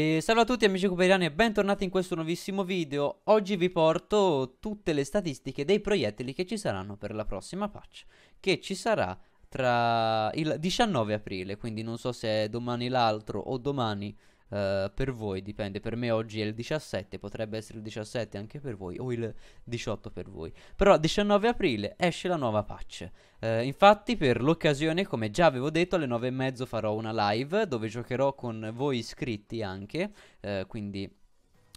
E salve a tutti amici cuberiani e bentornati in questo nuovissimo video Oggi vi porto tutte le statistiche dei proiettili che ci saranno per la prossima patch Che ci sarà tra il 19 aprile, quindi non so se è domani l'altro o domani eh, per voi dipende, per me oggi è il 17, potrebbe essere il 17 anche per voi o il 18 per voi. Però 19 aprile esce la nuova patch. Uh, infatti per l'occasione, come già avevo detto, alle 9 e mezzo farò una live dove giocherò con voi iscritti anche, uh, quindi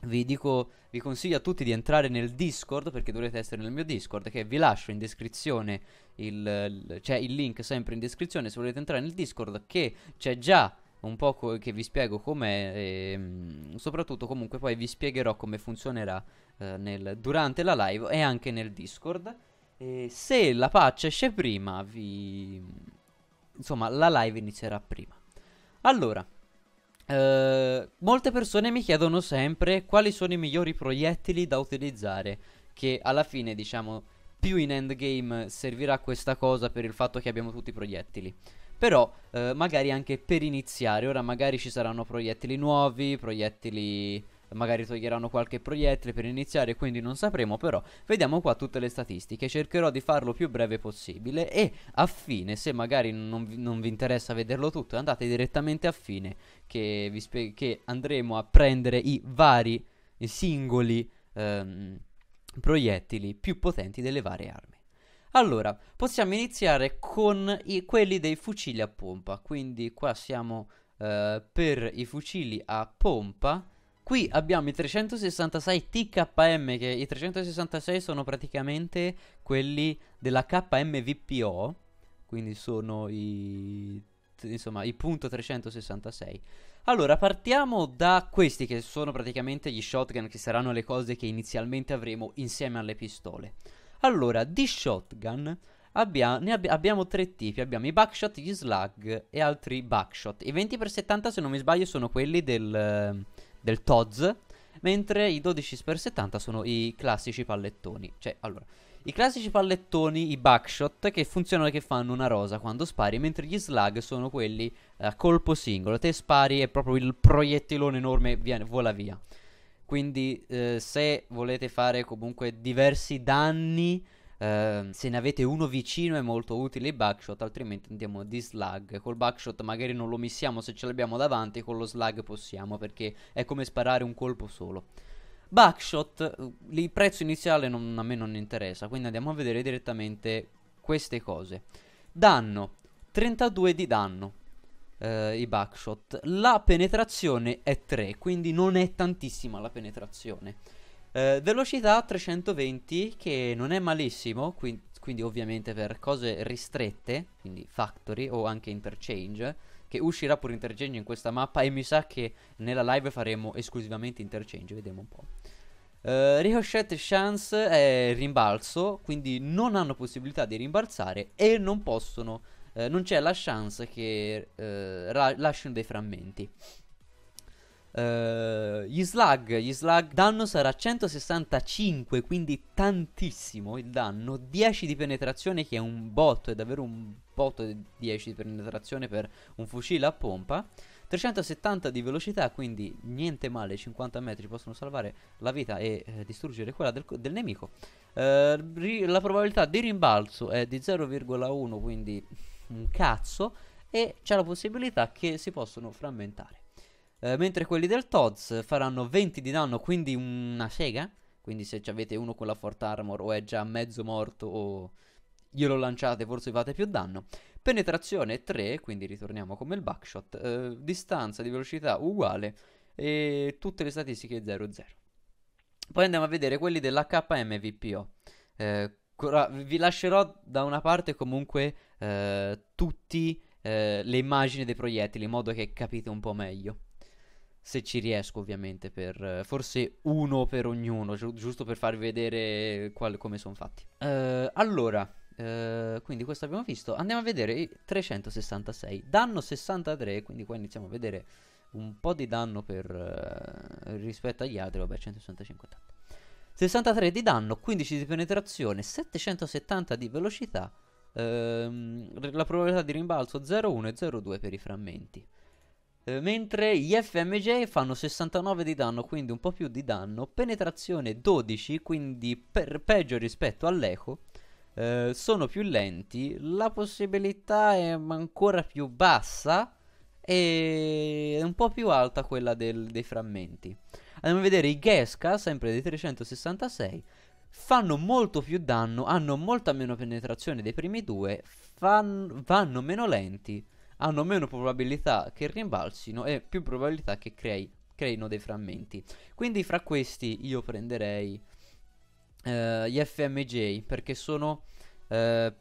vi, dico, vi consiglio a tutti di entrare nel Discord perché dovrete essere nel mio Discord che vi lascio in descrizione il, il, cioè il link sempre in descrizione se volete entrare nel Discord che c'è già un po' co- che vi spiego com'è e ehm, soprattutto comunque poi vi spiegherò come funzionerà eh, nel, durante la live e anche nel Discord. E se la patch esce prima, vi... insomma la live inizierà prima. Allora, eh, molte persone mi chiedono sempre quali sono i migliori proiettili da utilizzare, che alla fine diciamo più in endgame servirà questa cosa per il fatto che abbiamo tutti i proiettili però eh, magari anche per iniziare, ora magari ci saranno proiettili nuovi, proiettili magari toglieranno qualche proiettile per iniziare, quindi non sapremo, però vediamo qua tutte le statistiche, cercherò di farlo più breve possibile e a fine, se magari non vi, non vi interessa vederlo tutto, andate direttamente a fine che, che andremo a prendere i vari i singoli ehm, proiettili più potenti delle varie armi. Allora, possiamo iniziare con i, quelli dei fucili a pompa, quindi qua siamo eh, per i fucili a pompa. Qui abbiamo i 366 TKM, che i 366 sono praticamente quelli della KMVPO, quindi sono i insomma i punto 366 allora partiamo da questi che sono praticamente gli shotgun che saranno le cose che inizialmente avremo insieme alle pistole allora, di shotgun abbia- ne abbi- abbiamo tre tipi. Abbiamo i backshot, gli slug e altri backshot. I 20x70, se non mi sbaglio, sono quelli del, del TODS. Mentre i 12x70 sono i classici pallettoni. Cioè, allora... I classici pallettoni, i backshot, che funzionano e che fanno una rosa quando spari, mentre gli slug sono quelli a colpo singolo. Te spari e proprio il proiettilone enorme viene, vola via. Quindi eh, se volete fare comunque diversi danni, eh, se ne avete uno vicino è molto utile il backshot, altrimenti andiamo di slug. Col backshot magari non lo missiamo se ce l'abbiamo davanti, con lo slug possiamo perché è come sparare un colpo solo. Backshot, eh, il prezzo iniziale non, a me non interessa, quindi andiamo a vedere direttamente queste cose. Danno, 32 di danno eh, i backshot. La penetrazione è 3, quindi non è tantissima la penetrazione. Eh, velocità 320 che non è malissimo, qui- quindi ovviamente per cose ristrette, quindi factory o anche interchange, che uscirà pure interchange in questa mappa e mi sa che nella live faremo esclusivamente interchange, vediamo un po'. Uh, eh, ricochet Chance è rimbalzo, quindi non hanno possibilità di rimbalzare e non possono eh, non c'è la chance che eh, ra- lasciano dei frammenti. Uh, gli slug, gli slug danno sarà 165, quindi tantissimo il danno, 10 di penetrazione che è un botto, è davvero un botto di 10 di penetrazione per un fucile a pompa. 370 di velocità, quindi niente male, 50 metri possono salvare la vita e eh, distruggere quella del, del nemico. Uh, ri- la probabilità di rimbalzo è di 0,1, quindi un cazzo e c'è la possibilità che si possono frammentare. Eh, mentre quelli del Todds faranno 20 di danno, quindi una sega. Quindi se avete uno con la Fort Armor o è già mezzo morto o glielo lanciate forse fate più danno. Penetrazione 3, quindi ritorniamo come il backshot, eh, distanza di velocità uguale e tutte le statistiche 0-0. Poi andiamo a vedere quelli dell'HMVPO. Eh, Ora, vi lascerò da una parte comunque eh, tutte eh, le immagini dei proiettili in modo che capite un po' meglio. Se ci riesco ovviamente, per, eh, forse uno per ognuno, gi- giusto per farvi vedere qual- come sono fatti. Eh, allora, eh, quindi questo abbiamo visto. Andiamo a vedere i 366. Danno 63, quindi qua iniziamo a vedere un po' di danno per, eh, rispetto agli altri. Vabbè, 165 80. 63 di danno, 15 di penetrazione, 770 di velocità, ehm, la probabilità di rimbalzo 0,1 e 0,2 per i frammenti. Eh, mentre gli FMJ fanno 69 di danno, quindi un po' più di danno, penetrazione 12, quindi per, peggio rispetto all'eco, eh, sono più lenti, la possibilità è ancora più bassa e un po' più alta quella del, dei frammenti andiamo a vedere i Gesca, sempre dei 366, fanno molto più danno, hanno molta meno penetrazione dei primi due, fan, vanno meno lenti, hanno meno probabilità che rimbalzino e più probabilità che crei, creino dei frammenti. Quindi fra questi io prenderei eh, gli FMJ perché sono... Eh,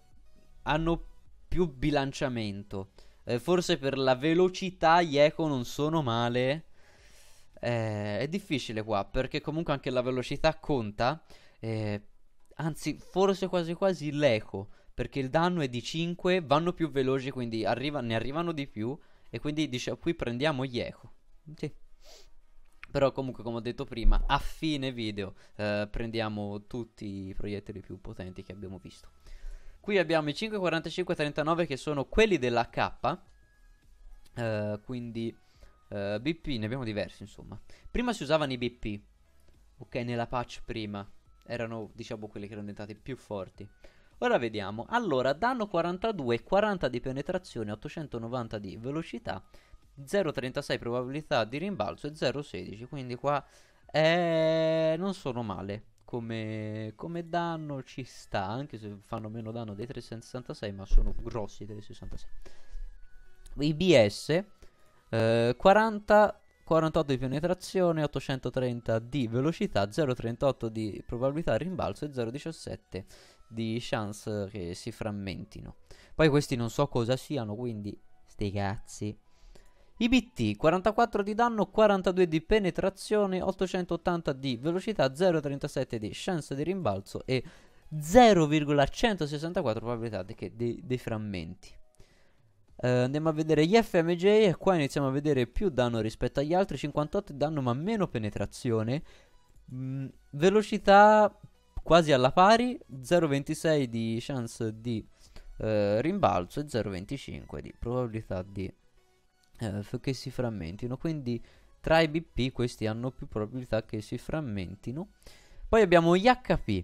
hanno più bilanciamento. Eh, forse per la velocità gli eco non sono male. Eh, è difficile qua perché comunque anche la velocità conta, eh, anzi forse quasi quasi l'eco, perché il danno è di 5, vanno più veloci quindi arriva, ne arrivano di più e quindi dice qui prendiamo gli eco. Sì. Però comunque come ho detto prima a fine video eh, prendiamo tutti i proiettili più potenti che abbiamo visto. Qui abbiamo i 5, 45, 39 che sono quelli della K. Eh, quindi Uh, eh, BP ne abbiamo diversi, insomma. Prima si usavano i BP. Ok, nella patch prima. Erano, diciamo, quelli che erano diventati più forti. Ora vediamo. Allora, danno 42, 40 di penetrazione, 890 di velocità, 0,36 probabilità di rimbalzo e 0,16. Quindi qua eh, non sono male. Come, come, danno ci sta, anche se fanno meno danno dei 366, ma sono grossi i 366. I BS 40, eh, 48 di penetrazione, 830 di velocità, 0,38 di probabilità rimbalzo e 0,17 di chance che si frammentino. Poi questi non so cosa siano, quindi sti cazzi. I BT 44 di danno, 42 di penetrazione, 880 di velocità, 0,37 di chance di rimbalzo e 0,164 probabilità dei, dei, dei frammenti. Uh, andiamo a vedere gli FMJ e qua iniziamo a vedere più danno rispetto agli altri, 58 danno ma meno penetrazione, mh, mm, velocità quasi alla pari, 0,26 di chance di uh, rimbalzo e 0,25 di probabilità di, uh, che si frammentino, quindi tra i BP questi hanno più probabilità che si frammentino. Poi abbiamo gli HP,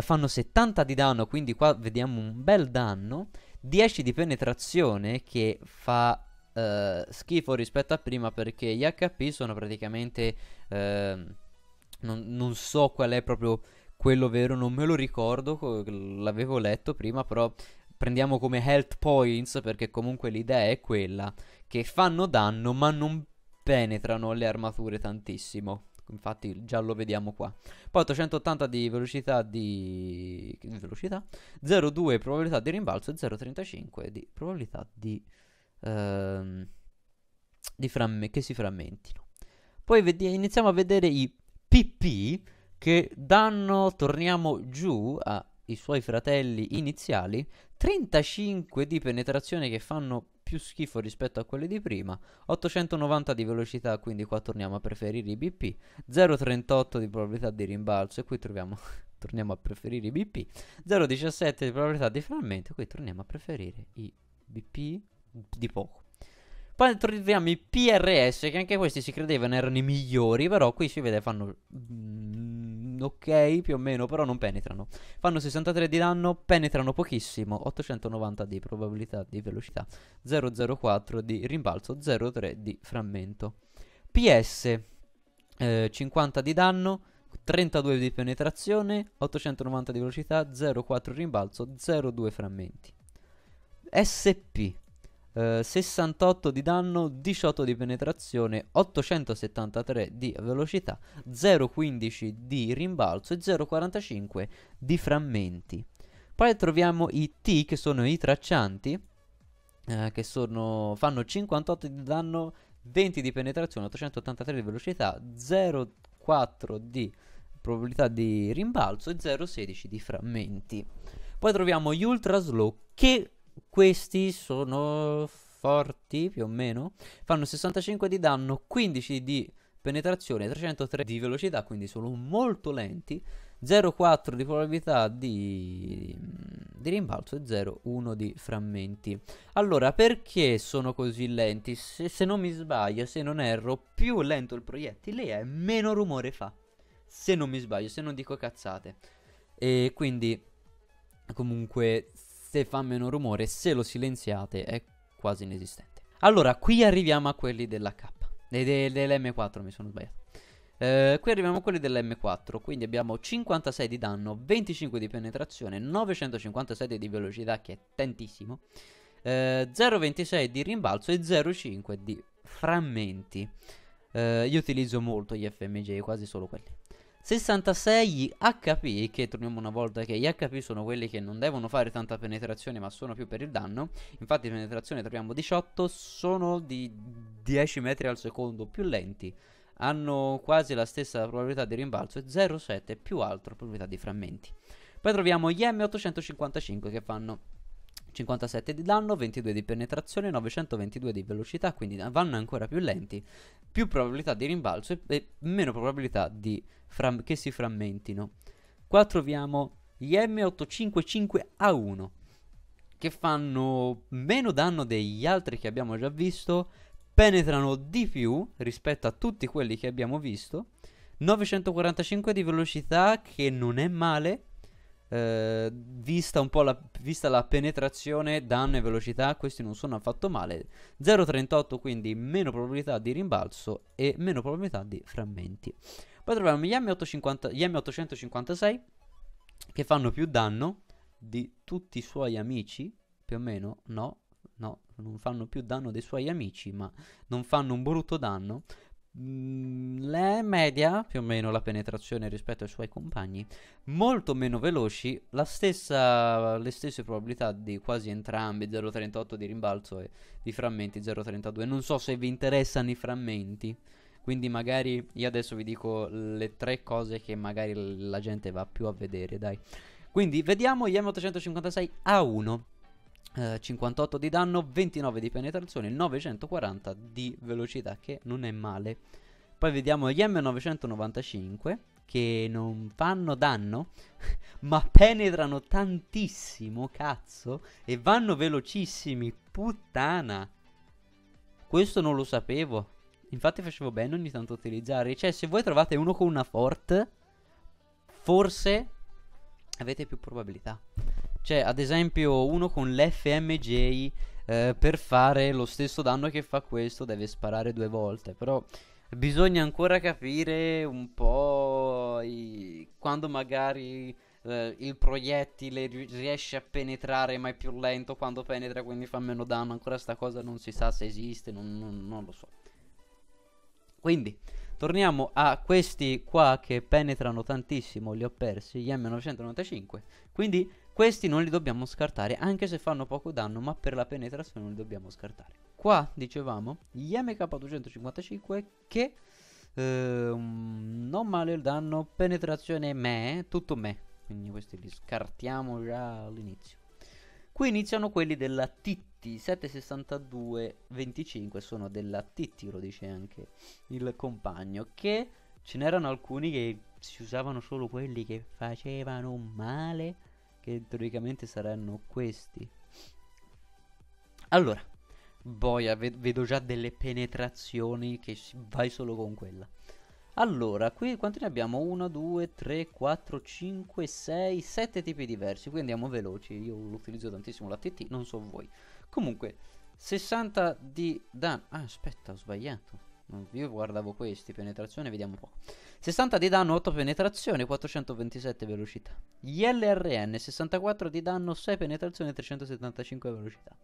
fanno 70 di danno, quindi qua vediamo un bel danno. 10 di penetrazione che fa uh, schifo rispetto a prima perché gli HP sono praticamente... Uh, non, non so qual è proprio quello vero, non me lo ricordo, l'avevo letto prima, però prendiamo come health points perché comunque l'idea è quella che fanno danno ma non penetrano le armature tantissimo infatti già lo vediamo qua. Poi 880 di velocità di... velocità? 0,2 probabilità di rimbalzo e 0,35 di probabilità di... Ehm, di framme... che si frammentino. Poi vedi- iniziamo a vedere i PP che danno, torniamo giù ai suoi fratelli iniziali, 35 di penetrazione che fanno più schifo rispetto a quelli di prima, 890 di velocità, quindi qua torniamo a preferire i BP, 0,38 di probabilità di rimbalzo e qui troviamo, torniamo a preferire i BP, 0,17 di probabilità di frammento e qui torniamo a preferire i BP di poco. Poi troviamo i PRS, che anche questi si credevano erano i migliori, però qui si vede fanno... Mm, ok più o meno, però non penetrano. Fanno 63 di danno, penetrano pochissimo, 890 di probabilità di velocità, 004 di rimbalzo, 03 di frammento. PS, eh, 50 di danno, 32 di penetrazione, 890 di velocità, 04 rimbalzo, 02 frammenti. SP, 68 eh, di danno, 18 di penetrazione, 873 di velocità, 0,15 di rimbalzo e 0,45 di frammenti. Poi troviamo i T che sono i traccianti, eh, che sono, fanno 58 di danno, 20 di penetrazione, 883 di velocità, 0,4 di probabilità di rimbalzo e 0,16 di frammenti. Poi troviamo gli ultra slow che questi sono forti più o meno. Fanno 65 di danno, 15 di penetrazione, 303 di velocità, quindi sono molto lenti. 0,4 di probabilità di, di rimbalzo e 0,1 di frammenti. Allora, perché sono così lenti? Se, se, non mi sbaglio, se non erro, più lento il proiettile è, meno rumore fa. Se non mi sbaglio, se non dico cazzate. E quindi, comunque, esiste fa meno rumore, se lo silenziate è quasi inesistente. Allora, qui arriviamo a quelli della K, de- de- dell'M4 mi sono sbagliato. Eh, qui arriviamo a quelli dell'M4, quindi abbiamo 56 di danno, 25 di penetrazione, 957 di velocità che è tantissimo, eh, 0,26 di rimbalzo e 0,5 di frammenti. Eh, io utilizzo molto gli FMJ, quasi solo quelli. 66 HP, che torniamo una volta che gli HP sono quelli che non devono fare tanta penetrazione ma sono più per il danno, infatti penetrazione troviamo 18, sono di 10 metri al secondo più lenti, hanno quasi la stessa probabilità di rimbalzo e 0,7 più altra probabilità di frammenti. Poi troviamo gli M855 che fanno 57 di danno, 22 di penetrazione, 922 di velocità, quindi vanno ancora più lenti, più probabilità di rimbalzo e, e meno probabilità fram- che si frammentino. Qua troviamo gli M855A1 che fanno meno danno degli altri che abbiamo già visto, penetrano di più rispetto a tutti quelli che abbiamo visto. 945 di velocità che non è male, eh, vista un po' la, vista la penetrazione, danno e velocità, questi non sono affatto male. 0,38 quindi meno probabilità di rimbalzo e meno probabilità di frammenti. Poi troviamo gli, M850, gli M856 che fanno più danno di tutti i suoi amici, più o meno, no, no, non fanno più danno dei suoi amici, ma non fanno un brutto danno è mm, media più o meno la penetrazione rispetto ai suoi compagni, molto meno veloci, stessa, le stesse probabilità di quasi entrambi 0.38 di rimbalzo e di frammenti 0.32. Non so se vi interessano i frammenti, quindi magari io adesso vi dico le tre cose che magari la gente va più a vedere, dai. Quindi vediamo gli M856 A1. 58 eh, di danno, 29 di penetrazione, 940 di velocità che non è male. Poi vediamo gli M995 che non fanno danno, ma penetrano tantissimo, cazzo, e vanno velocissimi, puttana. Questo non lo sapevo. Infatti facevo bene ogni tanto utilizzare. Cioè, se voi trovate uno con una fort, forse avete più probabilità. Cioè, ad esempio uno con l'FMJ eh, per fare lo stesso danno che fa questo deve sparare due volte, però bisogna ancora capire un po' i... quando magari eh, il proiettile riesce a penetrare ma è più lento quando penetra quindi fa meno danno, ancora sta cosa non si sa se esiste, non, non, non lo so. Quindi torniamo a questi qua che penetrano tantissimo, li ho persi, gli M995, quindi questi non li dobbiamo scartare, anche se fanno poco danno, ma per la penetrazione non li dobbiamo scartare. Qua dicevamo gli mk 255 che eh, non male il danno, penetrazione me, tutto me. Quindi questi li scartiamo già all'inizio. Qui iniziano quelli della Titti 76225, sono della TT, lo dice anche il compagno, che ce n'erano alcuni che si usavano solo quelli che facevano male che teoricamente saranno questi. Allora, boia, vedo già delle penetrazioni che vai solo con quella. Allora, qui quanti ne abbiamo? 1, 2, 3, 4, 5, 6, 7 tipi diversi, Qui andiamo veloci, io lo utilizzo tantissimo la TT, non so voi. Comunque, 60 di danno, ah aspetta ho sbagliato, io guardavo questi, penetrazione, vediamo un po'. 60 di danno, 8 penetrazione, 427 velocità. Gli LRN, 64 di danno, 6 penetrazione, 375 velocità.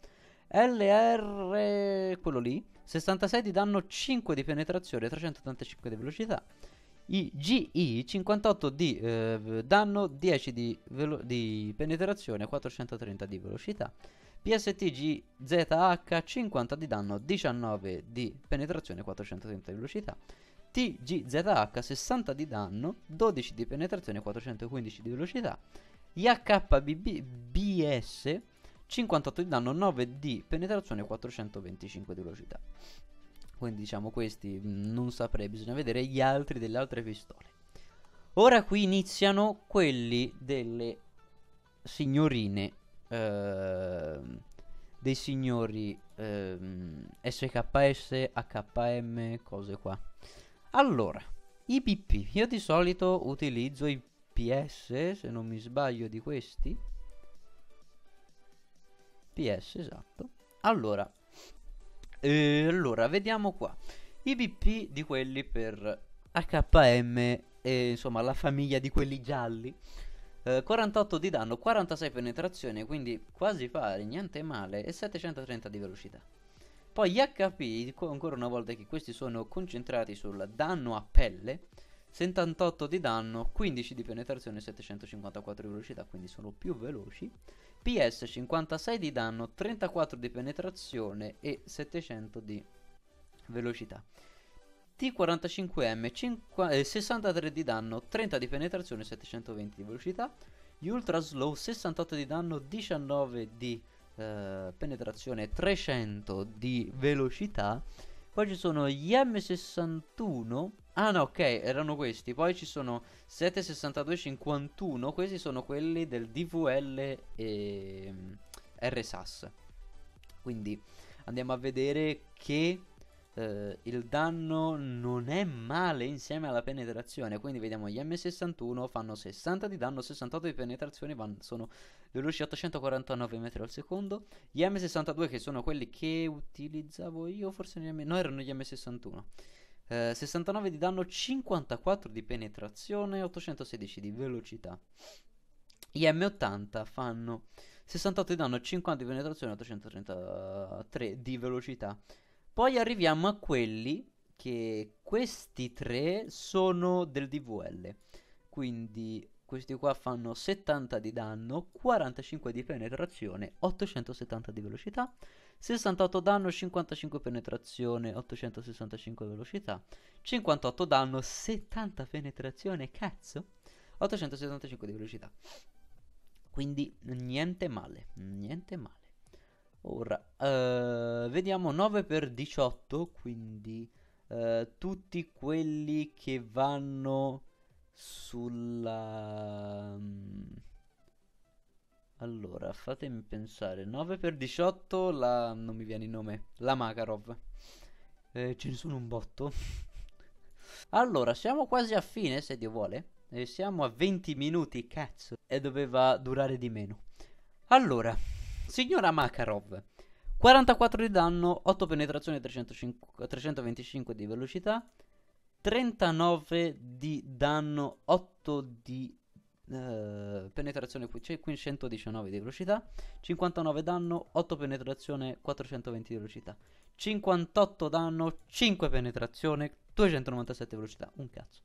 LR, quello lì, 66 di danno, 5 di penetrazione, 385 di velocità. I GI, 58 di eh, danno, 10 di, di penetrazione, 430 di velocità. PSTG ZH50 di danno, 19 di penetrazione, 430 di velocità. TGZH 60 di danno, 12 di penetrazione, 415 di velocità. YHBBS 58 di danno, 9 di penetrazione, 425 di velocità. Quindi diciamo questi mm, non saprei, bisogna vedere gli altri delle altre pistole. Ora qui iniziano quelli delle signorine Ehm, dei signori ehm, SKS, HM, cose qua. Allora, i PP. Io di solito utilizzo i PS, se non mi sbaglio, di questi. PS, esatto. Allora, eh, allora vediamo qua. I PP di quelli per HM e insomma la famiglia di quelli gialli. 48 eh, di danno, 46 penetrazione, quindi quasi pari, niente male, e 730 di velocità. Poi gli HP, ancora una volta che questi sono concentrati sul danno a pelle, 78 di danno, 15 di penetrazione, 754 di velocità, quindi sono più veloci. PS 56 di danno, 34 di penetrazione e 700 di velocità. T45M, 5, 63 di danno, 30 di penetrazione, 720 di velocità, gli Ultra Slow 68 di danno, 19 di eh, penetrazione, 300 di velocità. Poi ci sono gli M61. Ah no, ok, erano questi. Poi ci sono 762-51. Questi sono quelli del DVL e mm, RSAS. Quindi andiamo a vedere che eh, il danno non è male insieme alla penetrazione. Quindi vediamo gli M61 fanno 60 di danno, 68 di penetrazione, vanno, sono veloci 849 metri al secondo. Gli M62 che sono quelli che utilizzavo io, forse M- no erano gli M61. Eh, 69 di danno, 54 di penetrazione, 816 di velocità. Gli M80 fanno 68 di danno, 50 di penetrazione, 833 di velocità. Poi arriviamo a quelli che questi tre sono del DVL. Quindi questi qua fanno 70 di danno, 45 di penetrazione, 870 di velocità, 68 danno, 55 penetrazione, 865 velocità, 58 danno, 70 penetrazione, cazzo, 875 di velocità. Quindi niente male, niente male. Ora, uh, vediamo 9 x 18, quindi uh, tutti quelli che vanno sulla... Mm, allora, fatemi pensare, 9 x 18 la... non mi viene il nome, la Makarov. Eh, ce ne sono un botto. allora, siamo quasi a fine, se Dio vuole. E siamo a 20 minuti, cazzo. E doveva durare di meno. Allora, Signora Makarov, 44 di danno, 8 penetrazioni, 305, 325 di velocità, 39 di danno, 8 di eh, penetrazione, cioè quindi 119 di velocità, 59 danno, 8 penetrazione, 420 di velocità, 58 danno, 5 penetrazione, 297 di velocità, un cazzo.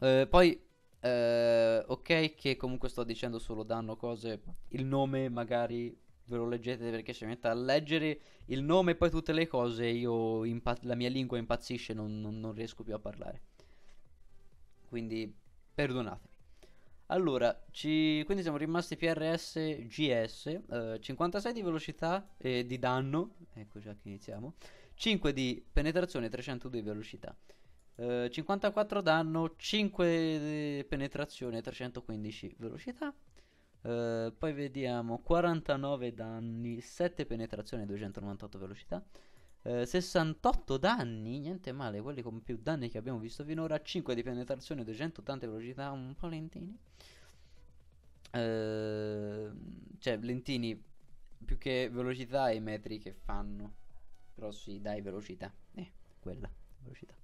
Eh, poi Uh, ok che comunque sto dicendo solo danno cose, il nome magari ve lo leggete perché se mette a leggere il nome e poi tutte le cose io impa- la mia lingua impazzisce, non, non, non, riesco più a parlare. Quindi perdonatemi. Allora, ci... quindi siamo rimasti PRS GS, uh, 56 di velocità e di danno, ecco già che iniziamo, 5 di penetrazione e 302 di velocità. 54 eh, danno, 5 penetrazione, 315 velocità. Uh, poi vediamo 49 danni, 7 penetrazione, 298 velocità. Uh, eh, 68 danni, niente male, quelli con più danni che abbiamo visto finora. 5 di penetrazione, 280 velocità, un po' lentini. cioè, lentini più che velocità e metri che fanno. Però sì, dai, velocità. Eh, quella, velocità.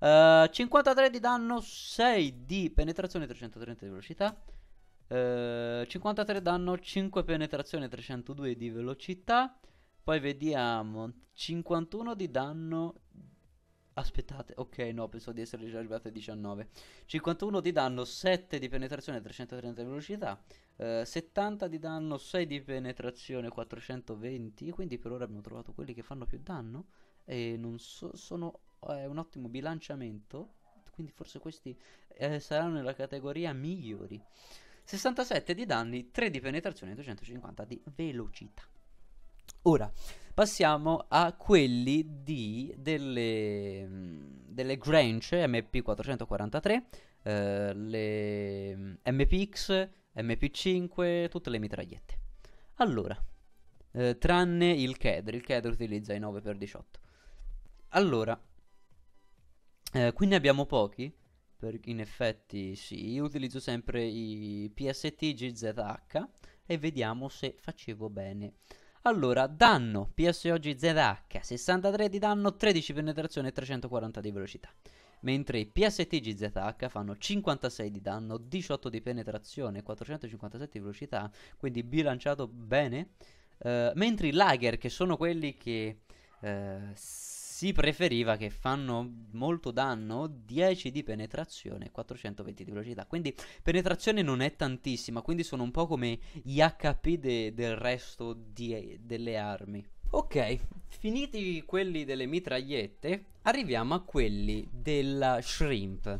Uh, eh, 53 di danno, 6 di penetrazione, 330 di velocità. Uh, eh, 53 danno, 5 penetrazione, 302 di velocità. Poi vediamo 51 di danno. Aspettate, ok, no, penso di essere già arrivato a 19. 51 di danno, 7 di penetrazione, 330 di velocità. Uh, eh, 70 di danno, 6 di penetrazione, 420. Quindi per ora abbiamo trovato quelli che fanno più danno. E non so, sono è un ottimo bilanciamento, quindi forse questi eh, saranno nella categoria migliori. 67 di danni, 3 di penetrazione e 250 di velocità. Ora, passiamo a quelli di, delle, mm, delle Grange MP443, eh, le MPX, mm, MP5, tutte le mitragliette. Allora, eh, tranne il Kedr, il Kedr utilizza i 9x18. Allora, eh, qui ne abbiamo pochi, in effetti sì, io utilizzo sempre i PST GZH e vediamo se facevo bene. Allora, danno PSO GZH, 63 di danno, 13 penetrazione e 340 di velocità. Mentre i PST GZH fanno 56 di danno, 18 di penetrazione, 457 di velocità, quindi bilanciato bene. Uh, mentre i Lager, che sono quelli che uh, si preferiva che fanno molto danno 10 di penetrazione 420 di velocità quindi penetrazione non è tantissima quindi sono un po' come gli HP de- del resto di- delle armi ok finiti quelli delle mitragliette arriviamo a quelli della shrimp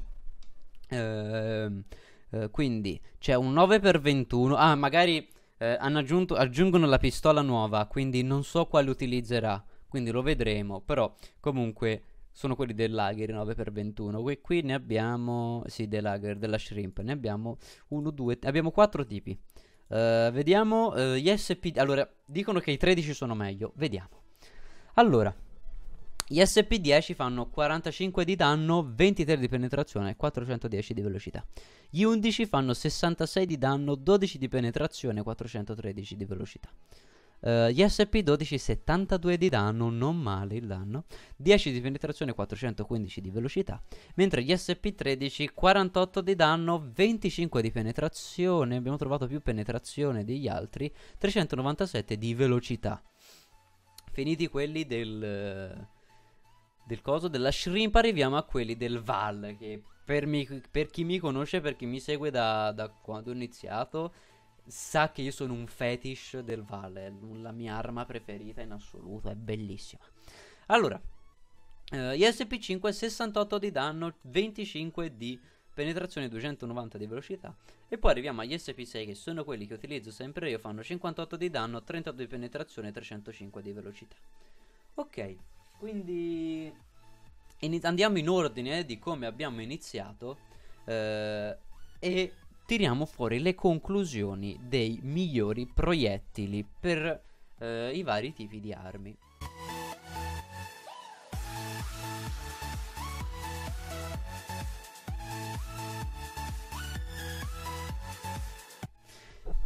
ehm, eh, quindi c'è un 9x21 ah magari eh, hanno aggiunto aggiungono la pistola nuova quindi non so quale utilizzerà quindi lo vedremo, però comunque sono quelli del Lager 9x21 qui, qui ne abbiamo, sì del Lager, della Shrimp, ne abbiamo uno, due, abbiamo quattro tipi uh, vediamo uh, gli SP, allora dicono che i 13 sono meglio, vediamo allora gli SP10 fanno 45 di danno, 23 di penetrazione e 410 di velocità. Gli 11 fanno 66 di danno, 12 di penetrazione e 413 di velocità. Uh, sp 12 72 di danno, non male il danno, 10 di penetrazione, 415 di velocità, mentre gli sp 13 48 di danno, 25 di penetrazione, abbiamo trovato più penetrazione degli altri, 397 di velocità. Finiti quelli del del coso della shrimp arriviamo a quelli del Val che per, mi, per chi mi conosce, per chi mi segue da, da quando ho iniziato sa che io sono un fetish del Vale, la mia arma preferita in assoluto, è bellissima. Allora, eh, ISP5 68 di danno, 25 di penetrazione 290 di velocità e poi arriviamo agli SP6 che sono quelli che utilizzo sempre io, fanno 58 di danno, 32 di penetrazione 305 di velocità. Ok, quindi in- andiamo in ordine di come abbiamo iniziato eh, e tiriamo fuori le conclusioni dei migliori proiettili per eh, i vari tipi di armi.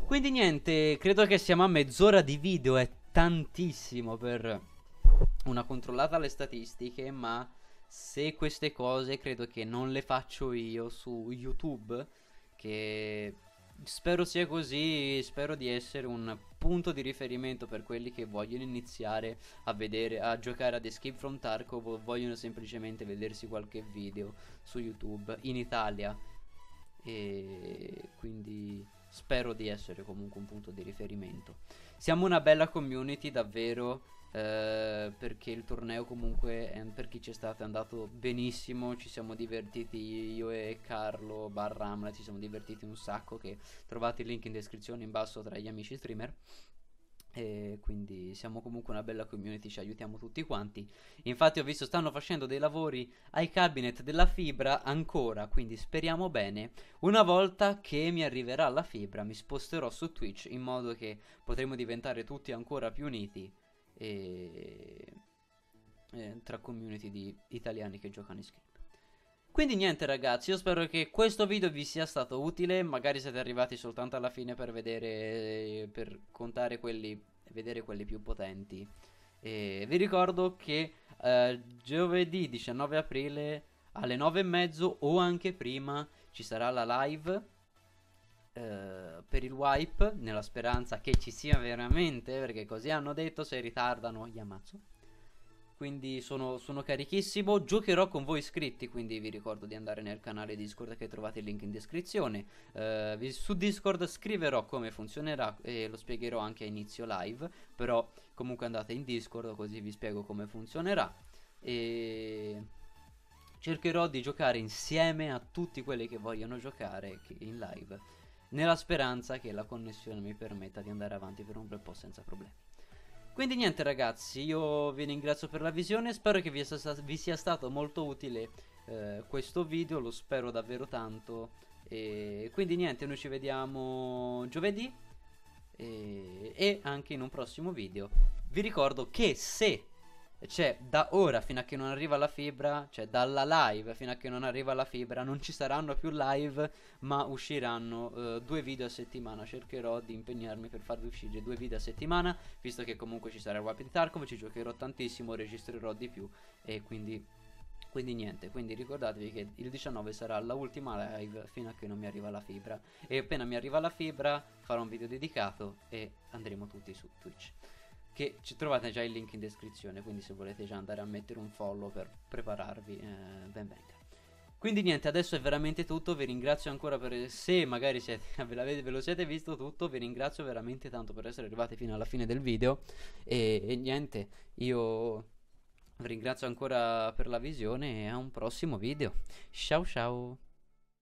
Quindi niente, credo che siamo a mezz'ora di video, è tantissimo per una controllata alle statistiche, ma se queste cose credo che non le faccio io su YouTube, che spero sia così, spero di essere un punto di riferimento per quelli che vogliono iniziare a vedere a giocare ad Escape from Tarkov o vogliono semplicemente vedersi qualche video su YouTube in Italia e quindi spero di essere comunque un punto di riferimento. Siamo una bella community davvero eh, perché il torneo comunque per chi c'è stato è andato benissimo, ci siamo divertiti io e Carlo Barramla, ci siamo divertiti un sacco che trovate il link in descrizione in basso tra gli amici streamer e quindi siamo comunque una bella community, ci aiutiamo tutti quanti. Infatti ho visto stanno facendo dei lavori ai cabinet della fibra ancora, quindi speriamo bene. Una volta che mi arriverà la fibra mi sposterò su Twitch in modo che potremo diventare tutti ancora più uniti e, e eh, tra community di italiani che giocano in script. Quindi niente ragazzi, io spero che questo video vi sia stato utile, magari siete arrivati soltanto alla fine per vedere, eh, per contare quelli, vedere quelli più potenti. E vi ricordo che eh, giovedì 19 aprile alle 9 e mezzo o anche prima ci sarà la live eh, per il wipe nella speranza che ci sia veramente perché così hanno detto se ritardano gli ammazzo quindi sono, sono, carichissimo. Giocherò con voi iscritti, quindi vi ricordo di andare nel canale Discord che trovate il link in descrizione. Eh, su Discord scriverò come funzionerà e lo spiegherò anche a inizio live, però comunque andate in Discord così vi spiego come funzionerà. E cercherò di giocare insieme a tutti quelli che vogliono giocare in live nella speranza che la connessione mi permetta di andare avanti per un bel po' senza problemi. Quindi niente ragazzi, io vi ringrazio per la visione, spero che vi sia, sta- vi sia stato molto utile eh, questo video, lo spero davvero tanto. E quindi niente, noi ci vediamo giovedì e, e anche in un prossimo video. Vi ricordo che se cioè, da ora fino a che non arriva la fibra, cioè dalla live fino a che non arriva la fibra, non ci saranno più live, ma usciranno eh, due video a settimana. Cercherò di impegnarmi per farvi uscire due video a settimana, visto che comunque ci sarà il Tarkov, ci giocherò tantissimo, registrerò di più e quindi quindi niente, quindi ricordatevi che il 19 sarà l'ultima live fino a che non mi arriva la fibra. E appena mi arriva la fibra farò un video dedicato e andremo tutti su Twitch che ci trovate già il link in descrizione, quindi se volete già andare a mettere un follow per prepararvi, eh, ben venga. Quindi niente, adesso è veramente tutto, vi ringrazio ancora per se magari siete, ve, lo siete visto tutto, vi ringrazio veramente tanto per essere arrivati fino alla fine del video e, e niente, io vi ringrazio ancora per la visione e a un prossimo video. Ciao ciao!